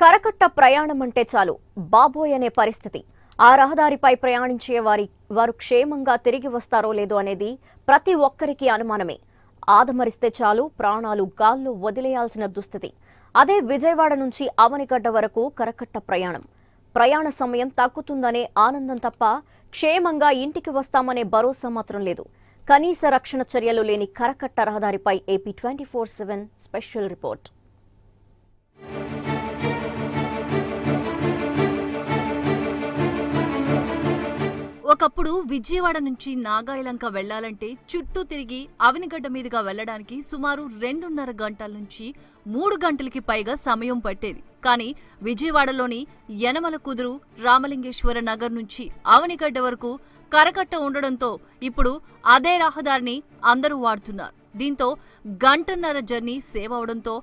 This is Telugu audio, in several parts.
కరకట్ట ప్రయాణం అంటే చాలు బాబోయ్ అనే పరిస్థితి ఆ రహదారిపై ప్రయాణించే వారి వారు క్షేమంగా తిరిగి వస్తారో లేదో అనేది ప్రతి ఒక్కరికి అనుమానమే ఆదమరిస్తే చాలు ప్రాణాలు గాల్లో వదిలేయాల్సిన దుస్థితి అదే విజయవాడ నుంచి ఆవనిగడ్డ వరకు కరకట్ట ప్రయాణం ప్రయాణ సమయం తగ్గుతుందనే ఆనందం తప్ప క్షేమంగా ఇంటికి వస్తామనే భరోసా మాత్రం లేదు కనీస రక్షణ చర్యలు లేని కరకట్ట రహదారిపై AP twenty four seven special report ఒకప్పుడు విజయవాడ నుంచి నాగాయలంక వెళ్లాలంటే చుట్టూ తిరిగి అవినిగడ్డ మీదుగా వెళ్లడానికి సుమారు రెండున్నర గంటల నుంచి మూడు గంటలకి పైగా సమయం పట్టేది కానీ విజయవాడలోని యనమల కుదురు రామలింగేశ్వర నగర్ నుంచి అవనిగడ్డ వరకు కరకట్ట ఉండడంతో ఇప్పుడు అదే రహదారిని అందరూ వాడుతున్నారు దీంతో గంటన్నర జర్నీ సేవ్ అవడంతో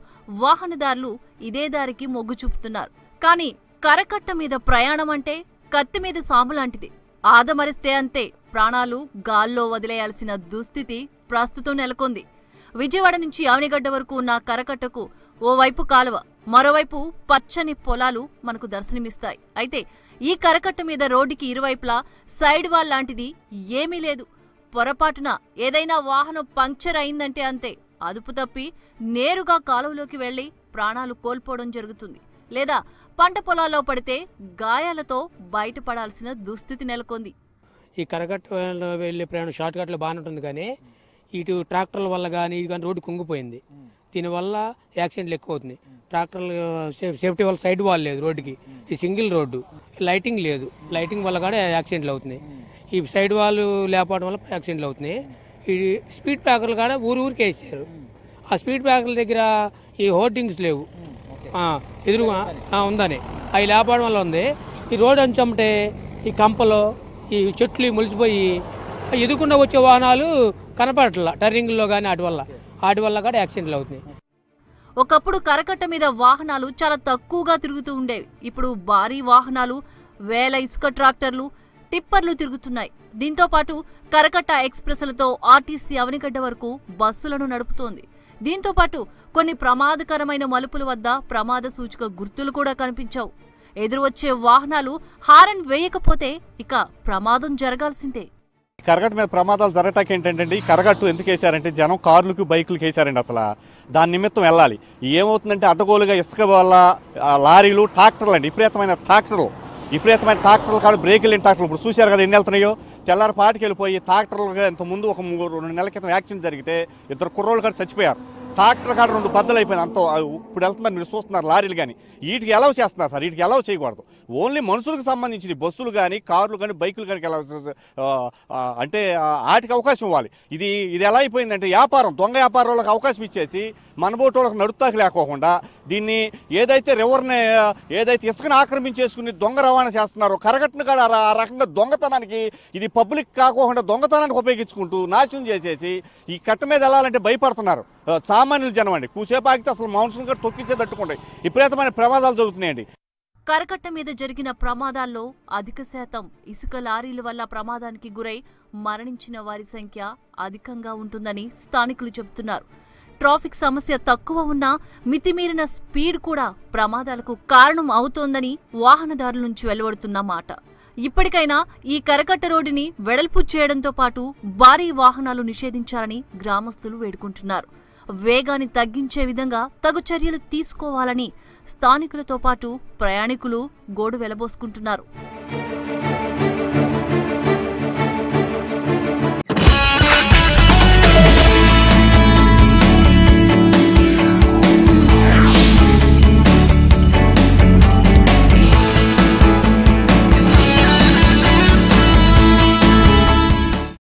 వాహనదారులు ఇదే దారికి మొగ్గు చూపుతున్నారు కానీ కరకట్ట మీద ప్రయాణం అంటే కత్తి మీద సాంబు లాంటిది ఆదమరిస్తే అంతే ప్రాణాలు గాల్లో వదిలేయాల్సిన దుస్థితి ప్రస్తుతం నెలకొంది విజయవాడ నుంచి యావనిగడ్డ వరకు ఉన్న కరకట్టకు ఓవైపు కాలువ మరోవైపు పచ్చని పొలాలు మనకు దర్శనమిస్తాయి అయితే ఈ కరకట్ట మీద రోడ్డుకి ఇరువైపులా సైడ్ వాల్ లాంటిది ఏమీ లేదు పొరపాటున ఏదైనా వాహనం పంక్చర్ అయిందంటే అంతే అదుపు తప్పి నేరుగా కాలువలోకి వెళ్లి ప్రాణాలు కోల్పోవడం జరుగుతుంది లేదా పంట పొలాల్లో పడితే గాయాలతో బయటపడాల్సిన దుస్థితి నెలకొంది ఈ కరగట్ వెళ్ళే ప్రయాణం షార్ట్ కట్లు బాగానే ఉంటుంది కానీ ఇటు ట్రాక్టర్ల వల్ల కానీ ఇది కానీ రోడ్డు కుంగిపోయింది దీనివల్ల యాక్సిడెంట్లు ఎక్కువ అవుతున్నాయి ట్రాక్టర్లు సేఫ్టీ వల్ల సైడ్ వాల్ లేదు రోడ్డుకి ఈ సింగిల్ రోడ్డు లైటింగ్ లేదు లైటింగ్ వల్ల కూడా యాక్సిడెంట్లు అవుతున్నాయి ఈ సైడ్ వాళ్ళు లేపడం వల్ల యాక్సిడెంట్లు అవుతున్నాయి ఈ స్పీడ్ బ్రేకర్లు కూడా ఊరు ఊరికి వేసారు ఆ స్పీడ్ బ్రేకర్ల దగ్గర ఈ హోర్డింగ్స్ లేవు ఎదురుగా ఉందని అవి లేపడం వల్ల ఉంది ఈ రోడ్ అంచమంటే ఈ కంపలు ఈ చెట్లు ములిసిపోయి ఎదుర్కొండ వచ్చే వాహనాలు కనపడట్ల టర్నింగ్లో కానీ వాటి వల్ల వాటి వల్ల కూడా యాక్సిడెంట్లు అవుతున్నాయి ఒకప్పుడు కరకట్ట మీద వాహనాలు చాలా తక్కువగా తిరుగుతూ ఉండేవి ఇప్పుడు భారీ వాహనాలు వేల ఇసుక ట్రాక్టర్లు టిప్పర్లు తిరుగుతున్నాయి దీంతో పాటు కరకట్ట ఎక్స్ప్రెస్లతో ఆర్టీసీ అవనిగడ్డ వరకు బస్సులను నడుపుతోంది దీంతో పాటు కొన్ని ప్రమాదకరమైన మలుపుల వద్ద ప్రమాద సూచిక గుర్తులు కూడా కనిపించావు ఎదురువచ్చే వాహనాలు హారన్ వేయకపోతే ఇక ప్రమాదం జరగాల్సిందే కరగట్టు మీద ప్రమాదాలు జరగటానికి ఏంటంటే ఈ కరగట్టు ఎందుకు వేసారంటే జనం కార్లకు బైకులకు వేసారండి అసలు దాని నిమిత్తం వెళ్ళాలి ఏమవుతుందంటే అడ్డగోలుగా ఇసుక వల్ల లారీలు ట్రాక్టర్లు అండి విపరీతమైన ట్రాక్టర్లు విపరీతమైన ట్రాక్టర్లు కాదు బ్రేకులు లేని ట్రాక్టర్లు ఇప్పుడు చూశారు కదా ఎన్ని వెళ్తున్నాయో తెల్లారి పాటికి వెళ్ళిపోయి ట్రాక్టర్లుగా ఇంత ముందు ఒక రెండు నెలల క్రితం యాక్సిడెంట్ జరిగితే ఇద్దరు కుర్రోళ్ళు కాదు చచ్చిపోయారు ట్రాక్టర్ కాడ రెండు బద్దలు అయిపోయింది అంత ఇప్పుడు వెళ్తున్నారు మీరు చూస్తున్నారు లారీలు కానీ వీటికి ఎలా చేస్తున్నారు సార్ వీటికి ఎలా చేయకూడదు ఓన్లీ మనుషులకు సంబంధించిన బస్సులు కానీ కార్లు కానీ బైకులు కానీ ఎలా అంటే వాటికి అవకాశం ఇవ్వాలి ఇది ఇది ఎలా అయిపోయిందంటే వ్యాపారం దొంగ వ్యాపారం వాళ్ళకి అవకాశం ఇచ్చేసి మనబోటి వాళ్ళకి నడుతాకి లేకోకుండా దీన్ని ఏదైతే రివర్ని ఏదైతే ఇసుకను ఆక్రమించేసుకుని దొంగ రవాణా చేస్తున్నారో కరగట్టును కాడ ఆ రకంగా దొంగతనానికి ఇది పబ్లిక్ కాకోకుండా దొంగతనానికి ఉపయోగించుకుంటూ నాశనం చేసేసి ఈ కట్ట మీద వెళ్ళాలంటే భయపడుతున్నారు సామ సామాన్యుల జనం అండి కూసేపు ఆగితే అసలు మౌన్సూన్ గారు తొక్కించే తట్టుకుంటాయి విపరీతమైన ప్రమాదాలు జరుగుతున్నాయండి కరకట్ట మీద జరిగిన ప్రమాదాల్లో అధిక శాతం ఇసుక లారీల వల్ల ప్రమాదానికి గురై మరణించిన వారి సంఖ్య అధికంగా ఉంటుందని స్థానికులు చెబుతున్నారు ట్రాఫిక్ సమస్య తక్కువ ఉన్నా మితిమీరిన స్పీడ్ కూడా ప్రమాదాలకు కారణం అవుతోందని వాహనదారుల నుంచి వెలువడుతున్న మాట ఇప్పటికైనా ఈ కరకట్ట రోడ్డుని వెడల్పు చేయడంతో పాటు భారీ వాహనాలు నిషేధించాలని గ్రామస్తులు వేడుకుంటున్నారు వేగాన్ని తగ్గించే విధంగా తగు చర్యలు తీసుకోవాలని స్థానికులతో పాటు ప్రయాణికులు గోడు వెలబోసుకుంటున్నారు